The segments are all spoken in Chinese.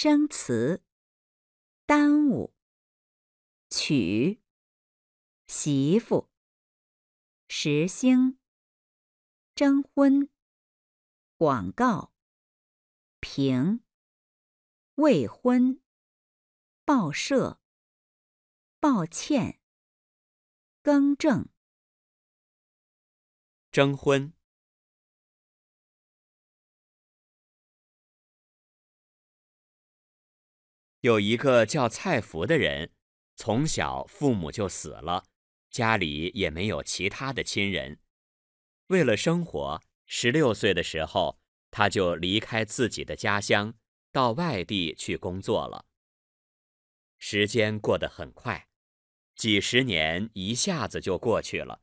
生词，耽误，娶，媳妇，时兴，征婚，广告，平，未婚，报社，抱歉，更正，征婚。有一个叫蔡福的人，从小父母就死了，家里也没有其他的亲人。为了生活，十六岁的时候他就离开自己的家乡，到外地去工作了。时间过得很快，几十年一下子就过去了。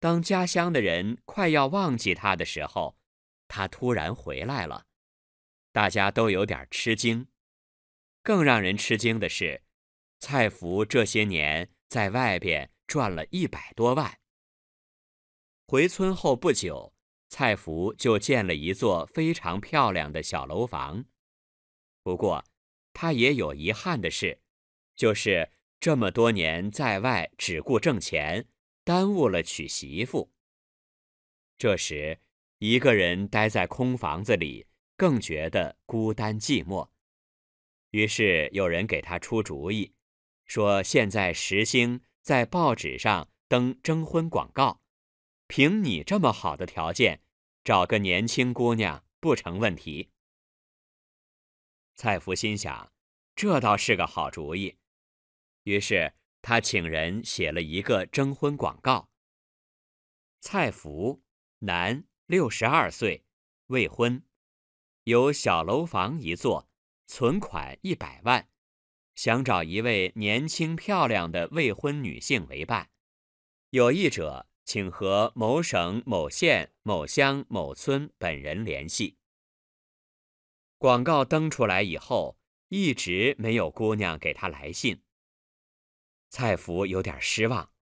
当家乡的人快要忘记他的时候，他突然回来了，大家都有点吃惊。更让人吃惊的是，蔡福这些年在外边赚了一百多万。回村后不久，蔡福就建了一座非常漂亮的小楼房。不过，他也有遗憾的事，就是这么多年在外只顾挣钱，耽误了娶媳妇。这时，一个人待在空房子里，更觉得孤单寂寞。于是有人给他出主意，说现在时兴在报纸上登征婚广告，凭你这么好的条件，找个年轻姑娘不成问题。蔡福心想，这倒是个好主意，于是他请人写了一个征婚广告。蔡福，男，六十二岁，未婚，有小楼房一座。存款一百万，想找一位年轻漂亮的未婚女性为伴。有意者请和某省某县某乡某村本人联系。广告登出来以后，一直没有姑娘给他来信。蔡福有点失望，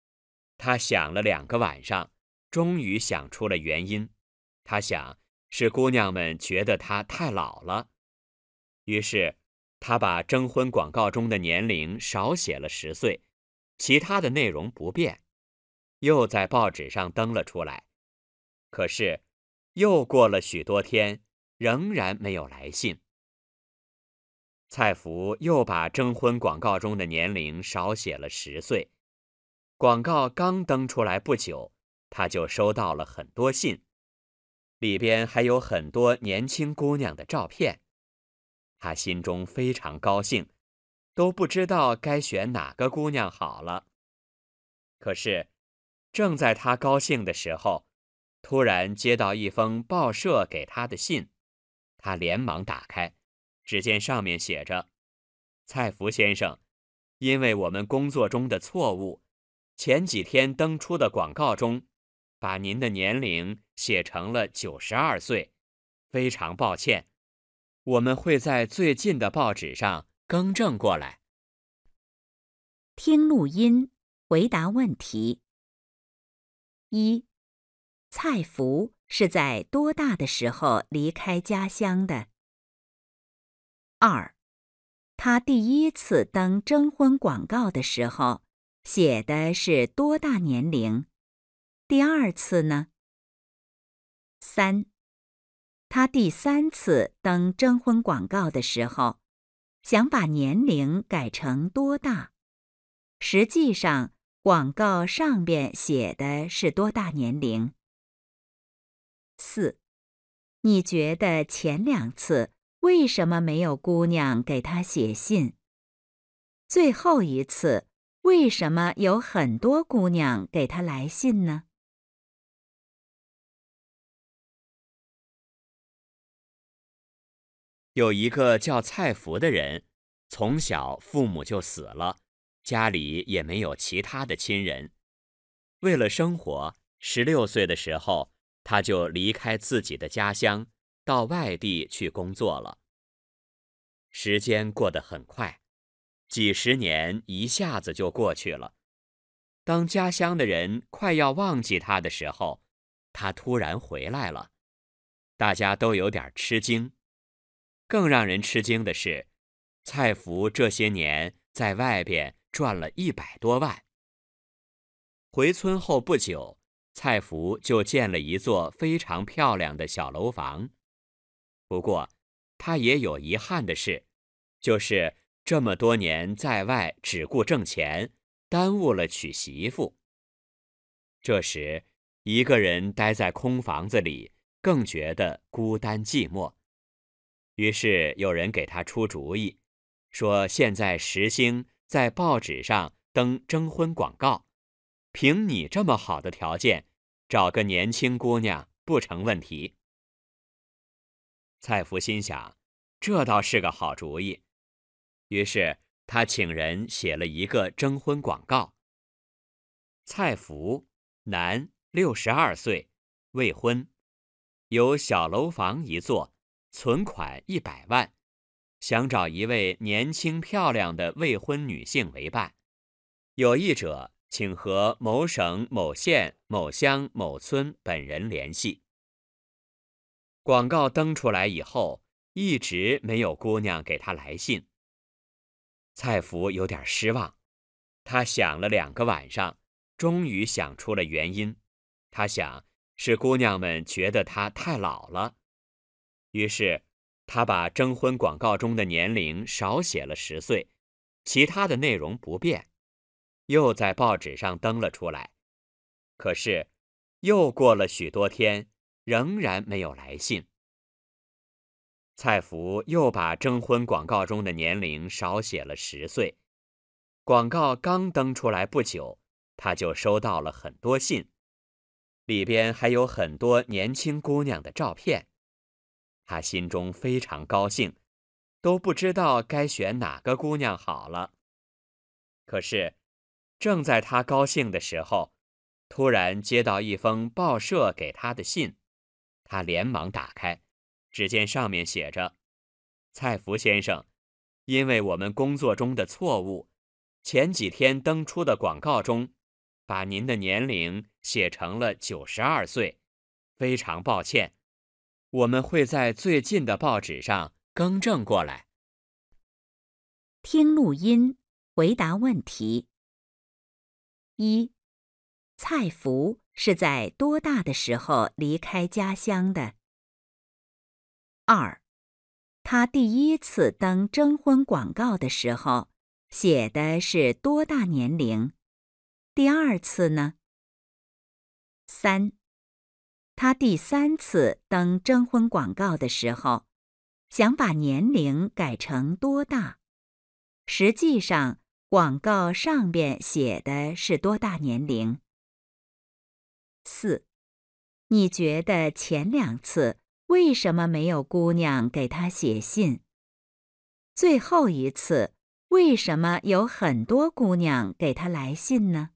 他想了两个晚上，终于想出了原因。他想是姑娘们觉得他太老了。于是，他把征婚广告中的年龄少写了十岁，其他的内容不变，又在报纸上登了出来。可是，又过了许多天，仍然没有来信。蔡福又把征婚广告中的年龄少写了十岁，广告刚登出来不久，他就收到了很多信，里边还有很多年轻姑娘的照片。他心中非常高兴，都不知道该选哪个姑娘好了。可是，正在他高兴的时候，突然接到一封报社给他的信，他连忙打开，只见上面写着：“蔡福先生，因为我们工作中的错误，前几天登出的广告中，把您的年龄写成了九十二岁，非常抱歉。”我们会在最近的报纸上更正过来。听录音，回答问题：一、蔡福是在多大的时候离开家乡的？二、他第一次登征婚广告的时候写的是多大年龄？第二次呢？三。他第三次登征婚广告的时候，想把年龄改成多大？实际上，广告上边写的是多大年龄？四。你觉得前两次为什么没有姑娘给他写信？最后一次为什么有很多姑娘给他来信呢？有一个叫蔡福的人，从小父母就死了，家里也没有其他的亲人。为了生活，十六岁的时候他就离开自己的家乡，到外地去工作了。时间过得很快，几十年一下子就过去了。当家乡的人快要忘记他的时候，他突然回来了，大家都有点吃惊。更让人吃惊的是，蔡福这些年在外边赚了一百多万。回村后不久，蔡福就建了一座非常漂亮的小楼房。不过，他也有遗憾的事，就是这么多年在外只顾挣钱，耽误了娶媳妇。这时，一个人待在空房子里，更觉得孤单寂寞。于是有人给他出主意，说现在时兴在报纸上登征婚广告，凭你这么好的条件，找个年轻姑娘不成问题。蔡福心想，这倒是个好主意，于是他请人写了一个征婚广告。蔡福，男，六十二岁，未婚，有小楼房一座。存款一百万，想找一位年轻漂亮的未婚女性为伴。有意者请和某省某县某乡某村本人联系。广告登出来以后，一直没有姑娘给他来信。蔡福有点失望，他想了两个晚上，终于想出了原因。他想是姑娘们觉得他太老了。于是，他把征婚广告中的年龄少写了十岁，其他的内容不变，又在报纸上登了出来。可是，又过了许多天，仍然没有来信。蔡福又把征婚广告中的年龄少写了十岁，广告刚登出来不久，他就收到了很多信，里边还有很多年轻姑娘的照片。他心中非常高兴，都不知道该选哪个姑娘好了。可是，正在他高兴的时候，突然接到一封报社给他的信，他连忙打开，只见上面写着：“蔡福先生，因为我们工作中的错误，前几天登出的广告中，把您的年龄写成了九十二岁，非常抱歉。”我们会在最近的报纸上更正过来。听录音，回答问题：一、蔡福是在多大的时候离开家乡的？二、他第一次登征婚广告的时候写的是多大年龄？第二次呢？三。他第三次登征婚广告的时候，想把年龄改成多大？实际上，广告上边写的是多大年龄？四。你觉得前两次为什么没有姑娘给他写信？最后一次为什么有很多姑娘给他来信呢？